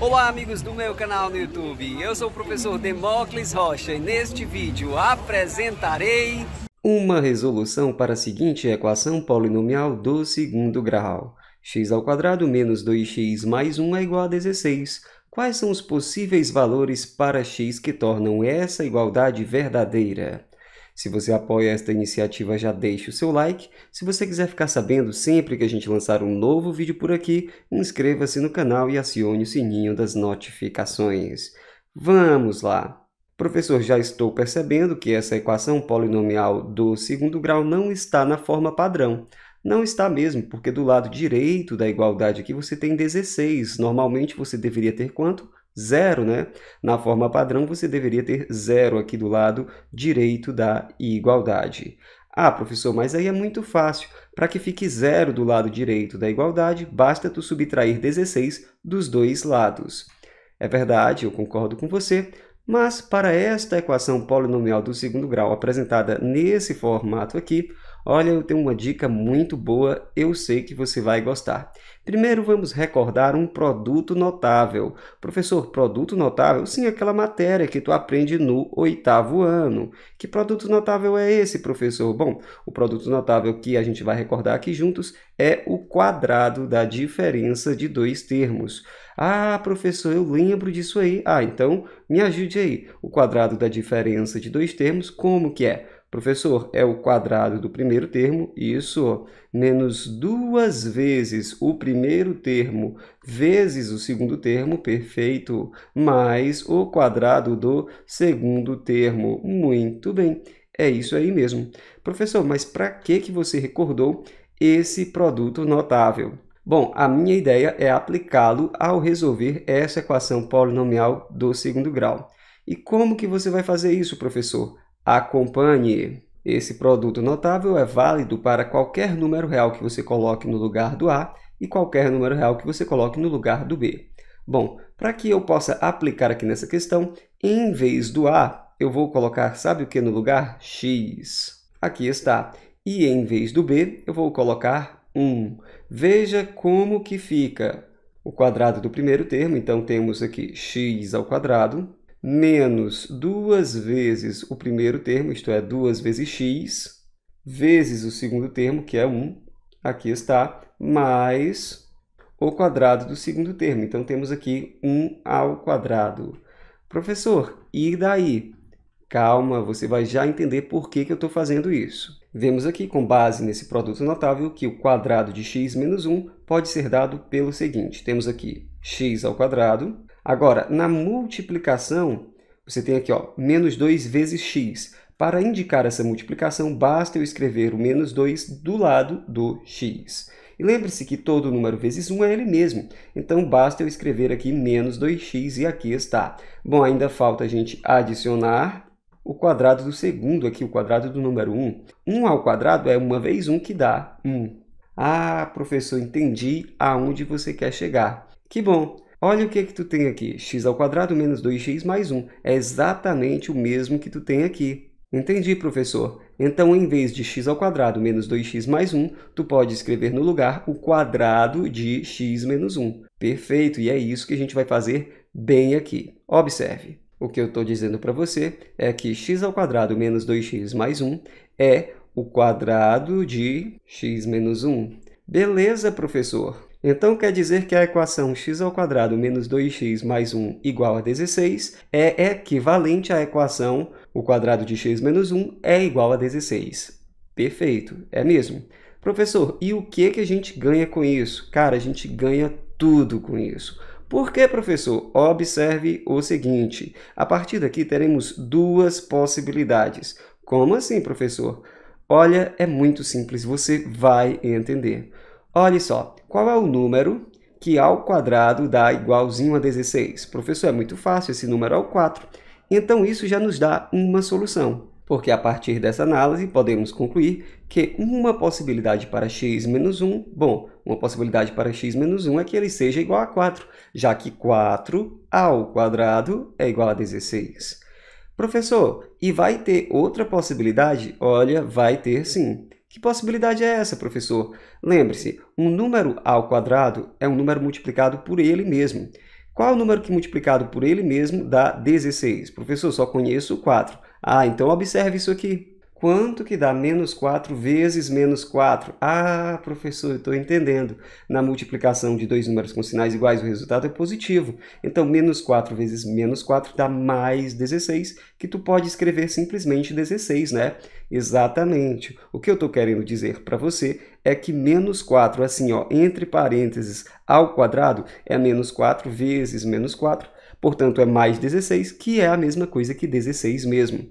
Olá amigos do meu canal no YouTube, eu sou o professor Demócles Rocha e neste vídeo apresentarei uma resolução para a seguinte equação polinomial do segundo grau. x ao quadrado menos 2x mais 1 é igual a 16. Quais são os possíveis valores para x que tornam essa igualdade verdadeira? Se você apoia esta iniciativa, já deixe o seu like. Se você quiser ficar sabendo sempre que a gente lançar um novo vídeo por aqui, inscreva-se no canal e acione o sininho das notificações. Vamos lá! Professor, já estou percebendo que essa equação polinomial do segundo grau não está na forma padrão. Não está mesmo, porque do lado direito da igualdade aqui você tem 16. Normalmente você deveria ter quanto? zero, né? Na forma padrão, você deveria ter zero aqui do lado direito da igualdade. Ah, professor, mas aí é muito fácil. Para que fique zero do lado direito da igualdade, basta tu subtrair 16 dos dois lados. É verdade, eu concordo com você, mas para esta equação polinomial do segundo grau apresentada nesse formato aqui, Olha, eu tenho uma dica muito boa, eu sei que você vai gostar. Primeiro vamos recordar um produto notável. Professor, produto notável? Sim, aquela matéria que tu aprende no oitavo ano. Que produto notável é esse, professor? Bom, o produto notável que a gente vai recordar aqui juntos é o quadrado da diferença de dois termos. Ah, professor, eu lembro disso aí. Ah, então me ajude aí. O quadrado da diferença de dois termos, como que é? Professor, é o quadrado do primeiro termo, isso, menos duas vezes o primeiro termo vezes o segundo termo, perfeito, mais o quadrado do segundo termo. Muito bem, é isso aí mesmo. Professor, mas para que, que você recordou esse produto notável? Bom, a minha ideia é aplicá-lo ao resolver essa equação polinomial do segundo grau. E como que você vai fazer isso, professor? Acompanhe. Esse produto notável é válido para qualquer número real que você coloque no lugar do A e qualquer número real que você coloque no lugar do B. Bom, para que eu possa aplicar aqui nessa questão, em vez do A, eu vou colocar sabe o que no lugar? X. Aqui está. E em vez do B, eu vou colocar 1. Veja como que fica o quadrado do primeiro termo. Então, temos aqui x ao quadrado menos duas vezes o primeiro termo, isto é, duas vezes x, vezes o segundo termo, que é 1, aqui está, mais o quadrado do segundo termo. Então, temos aqui 1 ao quadrado. Professor, e daí? Calma, você vai já entender por que, que eu estou fazendo isso. Vemos aqui, com base nesse produto notável, que o quadrado de x menos 1 pode ser dado pelo seguinte. Temos aqui x ao quadrado Agora, na multiplicação, você tem aqui ó, menos 2 vezes x. Para indicar essa multiplicação, basta eu escrever o menos 2 do lado do x. E lembre-se que todo número vezes 1 é ele mesmo. Então, basta eu escrever aqui menos 2x e aqui está. Bom, ainda falta a gente adicionar o quadrado do segundo aqui, o quadrado do número 1. 1 ao quadrado é 1 vez 1 que dá 1. Ah, professor, entendi aonde você quer chegar. Que bom! Olha o que, é que tu tem aqui. x ao quadrado menos 2x mais 1 é exatamente o mesmo que tu tem aqui. Entendi, professor. Então, em vez de x ao quadrado menos 2x mais 1, tu pode escrever no lugar o quadrado de x menos 1. Perfeito, e é isso que a gente vai fazer bem aqui. Observe, o que eu estou dizendo para você é que x ao quadrado menos 2x mais 1 é o quadrado de x menos 1. Beleza, professor? Então quer dizer que a equação x ao quadrado menos 2x mais 1 igual a 16 é equivalente à equação o quadrado de x menos 1 é igual a 16. Perfeito, é mesmo. Professor, e o que, que a gente ganha com isso? Cara, a gente ganha tudo com isso. Por que, professor? Observe o seguinte. A partir daqui teremos duas possibilidades. Como assim, professor? Olha, é muito simples, você vai entender. Olhe só, qual é o número que ao quadrado dá igualzinho a 16? Professor, é muito fácil, esse número é o 4. Então, isso já nos dá uma solução, porque a partir dessa análise podemos concluir que uma possibilidade para x menos 1, bom, uma possibilidade para x menos 1 é que ele seja igual a 4, já que 4 ao quadrado é igual a 16. Professor, e vai ter outra possibilidade? Olha, vai ter sim. Que possibilidade é essa, professor? Lembre-se, um número ao quadrado é um número multiplicado por ele mesmo. Qual é o número que é multiplicado por ele mesmo dá 16? Professor, só conheço 4. Ah, então observe isso aqui. Quanto que dá menos 4 vezes menos 4? Ah, professor, eu estou entendendo. Na multiplicação de dois números com sinais iguais, o resultado é positivo. Então, menos 4 vezes menos 4 dá mais 16, que tu pode escrever simplesmente 16, né? Exatamente. O que eu estou querendo dizer para você é que menos 4, assim, ó, entre parênteses, ao quadrado, é menos 4 vezes menos 4, portanto, é mais 16, que é a mesma coisa que 16 mesmo.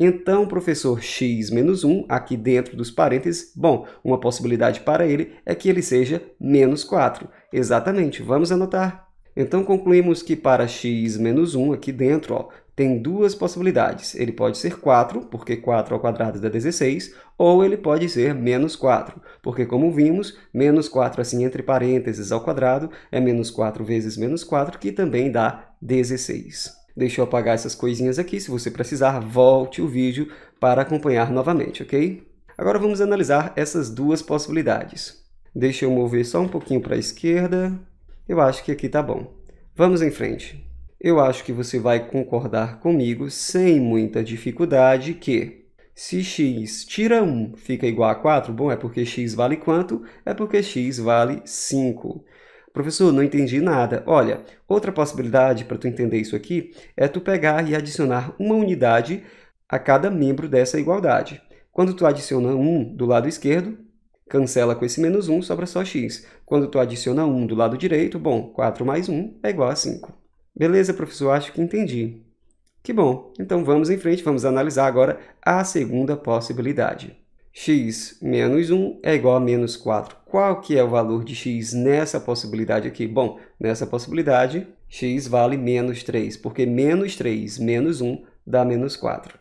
Então, professor x menos 1, aqui dentro dos parênteses, bom, uma possibilidade para ele é que ele seja menos 4. Exatamente, vamos anotar. Então, concluímos que para x menos 1, aqui dentro, ó, tem duas possibilidades. Ele pode ser 4, porque 4 ao quadrado dá 16, ou ele pode ser menos 4, porque, como vimos, menos 4, assim, entre parênteses ao quadrado, é menos 4 vezes menos 4, que também dá 16. Deixa eu apagar essas coisinhas aqui. Se você precisar, volte o vídeo para acompanhar novamente, ok? Agora vamos analisar essas duas possibilidades. Deixa eu mover só um pouquinho para a esquerda. Eu acho que aqui está bom. Vamos em frente. Eu acho que você vai concordar comigo sem muita dificuldade que se x tira 1 fica igual a 4, bom, é porque x vale quanto? É porque x vale 5. Professor, não entendi nada. Olha, outra possibilidade para tu entender isso aqui é tu pegar e adicionar uma unidade a cada membro dessa igualdade. Quando tu adiciona 1 do lado esquerdo, cancela com esse menos 1, sobra só x. Quando tu adiciona 1 do lado direito, bom, 4 mais 1 é igual a 5. Beleza, professor, acho que entendi. Que bom, então vamos em frente, vamos analisar agora a segunda possibilidade x menos 1 é igual a menos 4. Qual que é o valor de x nessa possibilidade aqui? Bom, nessa possibilidade, x vale menos 3, porque menos 3 menos 1 dá menos 4.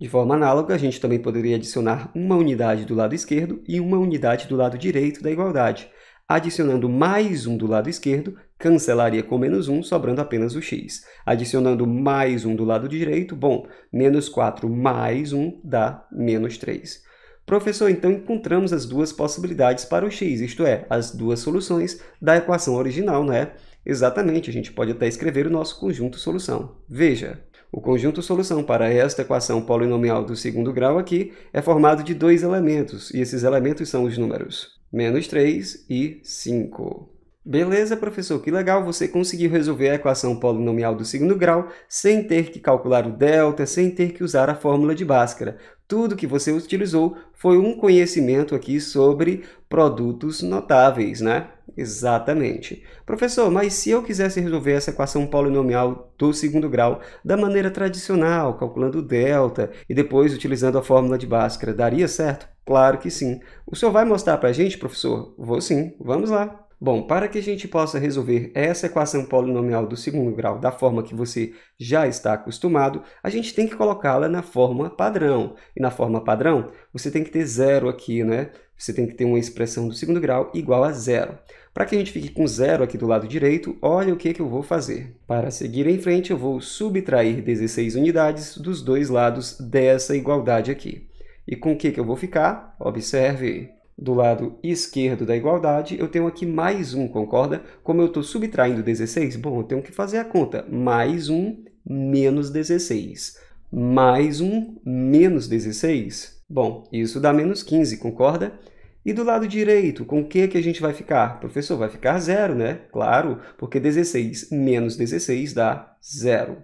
De forma análoga, a gente também poderia adicionar uma unidade do lado esquerdo e uma unidade do lado direito da igualdade. Adicionando mais 1 do lado esquerdo, cancelaria com menos 1, sobrando apenas o x. Adicionando mais 1 do lado direito, bom, menos 4 mais 1 dá menos 3. Professor, então encontramos as duas possibilidades para o x, isto é, as duas soluções da equação original, é? Exatamente, a gente pode até escrever o nosso conjunto solução. Veja, o conjunto solução para esta equação polinomial do segundo grau aqui é formado de dois elementos, e esses elementos são os números menos 3 e 5. Beleza, professor, que legal, você conseguiu resolver a equação polinomial do segundo grau sem ter que calcular o delta, sem ter que usar a fórmula de Bhaskara. Tudo que você utilizou foi um conhecimento aqui sobre produtos notáveis, né? Exatamente. Professor, mas se eu quisesse resolver essa equação polinomial do segundo grau da maneira tradicional, calculando o delta e depois utilizando a fórmula de Bhaskara, daria certo? Claro que sim. O senhor vai mostrar para a gente, professor? Vou sim. Vamos lá. Bom, para que a gente possa resolver essa equação polinomial do segundo grau da forma que você já está acostumado, a gente tem que colocá-la na forma padrão. E na forma padrão, você tem que ter zero aqui, né? Você tem que ter uma expressão do segundo grau igual a zero. Para que a gente fique com zero aqui do lado direito, olha o que, que eu vou fazer. Para seguir em frente, eu vou subtrair 16 unidades dos dois lados dessa igualdade aqui. E com o que, que eu vou ficar? Observe do lado esquerdo da igualdade, eu tenho aqui mais 1, concorda? Como eu estou subtraindo 16, bom, eu tenho que fazer a conta. Mais 1 menos 16. Mais 1 menos 16. Bom, isso dá menos 15, concorda? E do lado direito, com o que, que a gente vai ficar? Professor, vai ficar zero, né? Claro, porque 16 menos 16 dá zero.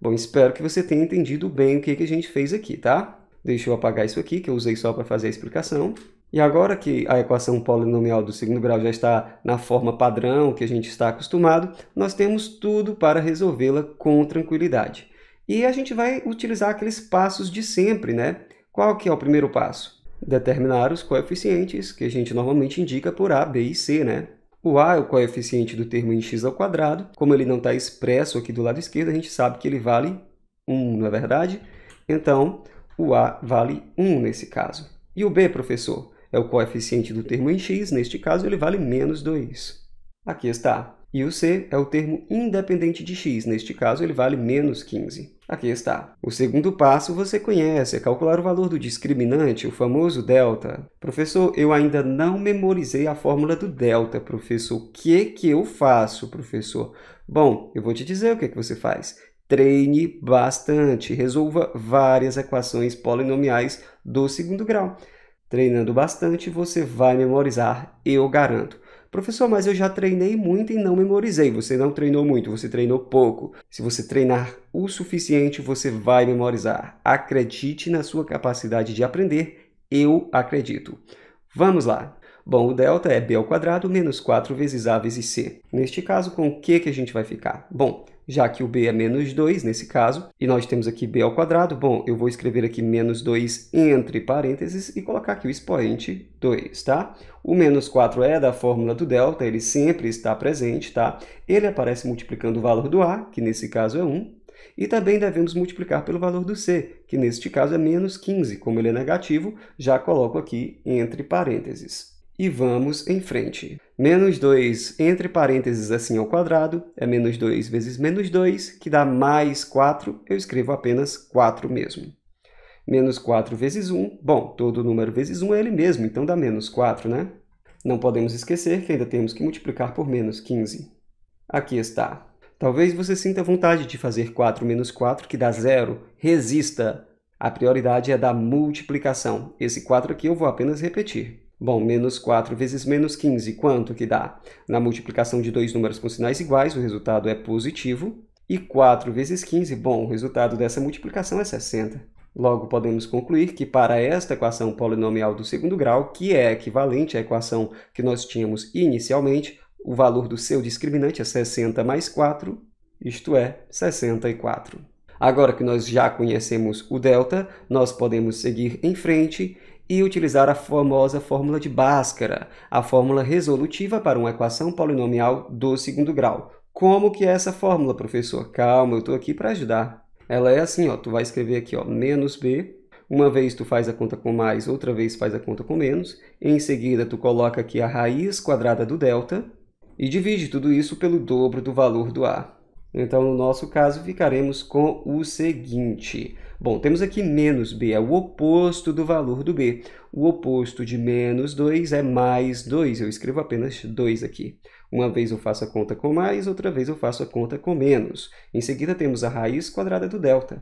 Bom, espero que você tenha entendido bem o que, que a gente fez aqui, tá? Deixa eu apagar isso aqui, que eu usei só para fazer a explicação. E agora que a equação polinomial do segundo grau já está na forma padrão que a gente está acostumado, nós temos tudo para resolvê-la com tranquilidade. E a gente vai utilizar aqueles passos de sempre, né? Qual que é o primeiro passo? Determinar os coeficientes, que a gente normalmente indica por A, B e C, né? O A é o coeficiente do termo em x ao quadrado. Como ele não está expresso aqui do lado esquerdo, a gente sabe que ele vale 1, não é verdade? Então, o A vale 1 nesse caso. E o B, professor? é o coeficiente do termo em x, neste caso ele vale menos 2. Aqui está. E o c é o termo independente de x, neste caso ele vale menos 15. Aqui está. O segundo passo você conhece, é calcular o valor do discriminante, o famoso delta. Professor, eu ainda não memorizei a fórmula do delta, professor. O que, que eu faço, professor? Bom, eu vou te dizer o que, que você faz. Treine bastante, resolva várias equações polinomiais do segundo grau. Treinando bastante, você vai memorizar, eu garanto. Professor, mas eu já treinei muito e não memorizei. Você não treinou muito, você treinou pouco. Se você treinar o suficiente, você vai memorizar. Acredite na sua capacidade de aprender, eu acredito. Vamos lá! Bom, o delta é b ao quadrado menos 4 vezes a vezes c. Neste caso, com o que, que a gente vai ficar? Bom, já que o b é menos 2 nesse caso, e nós temos aqui b ao quadrado, bom, eu vou escrever aqui menos 2 entre parênteses e colocar aqui o expoente 2, tá? O menos 4 é da fórmula do delta, ele sempre está presente, tá? Ele aparece multiplicando o valor do a, que nesse caso é 1, e também devemos multiplicar pelo valor do c, que neste caso é menos 15. Como ele é negativo, já coloco aqui entre parênteses e vamos em frente. Menos 2 entre parênteses assim ao quadrado é menos 2 vezes menos 2, que dá mais 4, eu escrevo apenas 4 mesmo. Menos 4 vezes 1, bom, todo número vezes 1 é ele mesmo, então dá menos 4, né? Não podemos esquecer que ainda temos que multiplicar por menos 15. Aqui está. Talvez você sinta vontade de fazer 4 menos 4, que dá zero. Resista! A prioridade é da multiplicação. Esse 4 aqui eu vou apenas repetir. Bom, menos 4 vezes menos 15, quanto que dá? Na multiplicação de dois números com sinais iguais, o resultado é positivo. E 4 vezes 15, bom, o resultado dessa multiplicação é 60. Logo, podemos concluir que para esta equação polinomial do segundo grau, que é equivalente à equação que nós tínhamos inicialmente, o valor do seu discriminante é 60 mais 4, isto é, 64. Agora que nós já conhecemos o delta, nós podemos seguir em frente e utilizar a famosa fórmula de Bhaskara, a fórmula resolutiva para uma equação polinomial do segundo grau. Como que é essa fórmula, professor? Calma, eu estou aqui para ajudar. Ela é assim, ó, tu vai escrever aqui, ó, menos b, uma vez tu faz a conta com mais, outra vez faz a conta com menos, em seguida tu coloca aqui a raiz quadrada do delta e divide tudo isso pelo dobro do valor do a. Então, no nosso caso, ficaremos com o seguinte, Bom, temos aqui menos b, é o oposto do valor do b. O oposto de menos 2 é mais 2, eu escrevo apenas 2 aqui. Uma vez eu faço a conta com mais, outra vez eu faço a conta com menos. Em seguida temos a raiz quadrada do delta.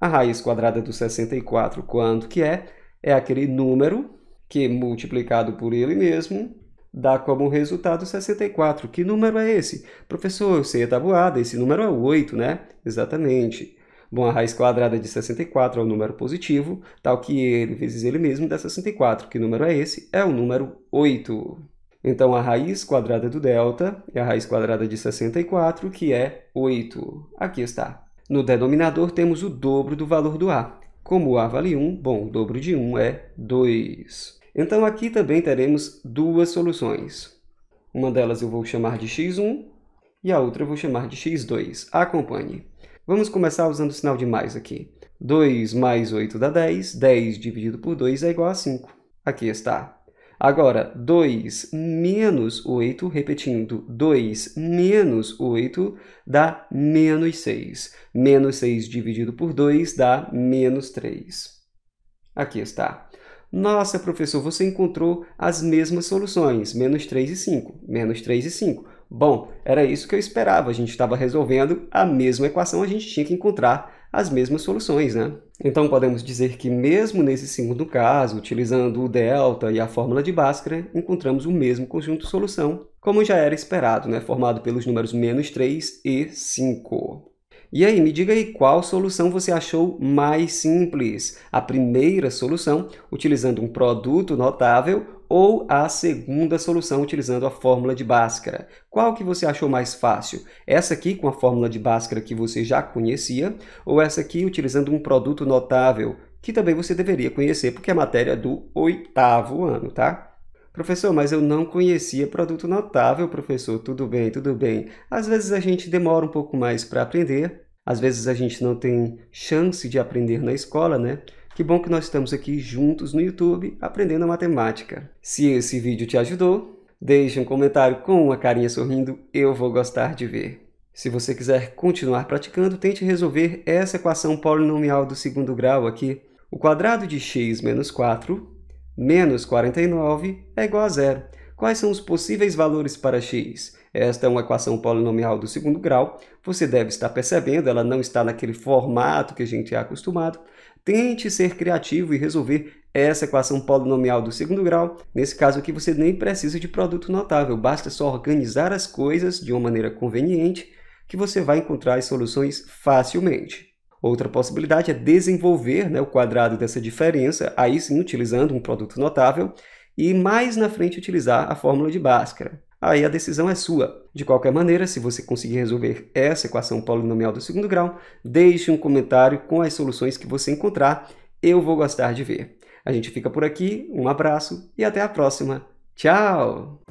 A raiz quadrada do 64, quanto que é? É aquele número que, multiplicado por ele mesmo, dá como resultado 64. Que número é esse? Professor, eu sei a tabuada, esse número é 8, né? Exatamente. Bom, a raiz quadrada de 64 é um número positivo, tal que ele vezes ele mesmo dá 64. Que número é esse? É o número 8. Então, a raiz quadrada do delta é a raiz quadrada de 64, que é 8. Aqui está. No denominador, temos o dobro do valor do a. Como o a vale 1, bom, o dobro de 1 é 2. Então, aqui também teremos duas soluções. Uma delas eu vou chamar de x1 e a outra eu vou chamar de x2. Acompanhe. Vamos começar usando o sinal de mais aqui. 2 mais 8 dá 10, 10 dividido por 2 é igual a 5. Aqui está. Agora, 2 menos 8, repetindo, 2 menos 8 dá menos 6. Menos 6 dividido por 2 dá menos 3. Aqui está. Nossa, professor, você encontrou as mesmas soluções, menos 3 e 5, menos 3 e 5. Bom, era isso que eu esperava. A gente estava resolvendo a mesma equação, a gente tinha que encontrar as mesmas soluções, né? Então podemos dizer que mesmo nesse segundo caso, utilizando o delta e a fórmula de Bhaskara, encontramos o mesmo conjunto de solução, como já era esperado, né? formado pelos números menos 3 e 5. E aí, me diga aí qual solução você achou mais simples? A primeira solução, utilizando um produto notável ou a segunda solução utilizando a fórmula de Bhaskara. Qual que você achou mais fácil? Essa aqui com a fórmula de Bhaskara que você já conhecia ou essa aqui utilizando um produto notável que também você deveria conhecer porque é matéria do oitavo ano, tá? Professor, mas eu não conhecia produto notável, professor. Tudo bem, tudo bem. Às vezes a gente demora um pouco mais para aprender, às vezes a gente não tem chance de aprender na escola, né? Que bom que nós estamos aqui juntos no YouTube aprendendo a matemática. Se esse vídeo te ajudou, deixe um comentário com uma carinha sorrindo, eu vou gostar de ver. Se você quiser continuar praticando, tente resolver essa equação polinomial do segundo grau aqui. O quadrado de x menos 4 menos 49 é igual a zero. Quais são os possíveis valores para x? Esta é uma equação polinomial do segundo grau. Você deve estar percebendo, ela não está naquele formato que a gente é acostumado. Tente ser criativo e resolver essa equação polinomial do segundo grau. Nesse caso aqui, você nem precisa de produto notável, basta só organizar as coisas de uma maneira conveniente que você vai encontrar as soluções facilmente. Outra possibilidade é desenvolver né, o quadrado dessa diferença, aí sim utilizando um produto notável, e mais na frente utilizar a fórmula de Bhaskara aí a decisão é sua. De qualquer maneira, se você conseguir resolver essa equação polinomial do segundo grau, deixe um comentário com as soluções que você encontrar. Eu vou gostar de ver. A gente fica por aqui, um abraço e até a próxima. Tchau!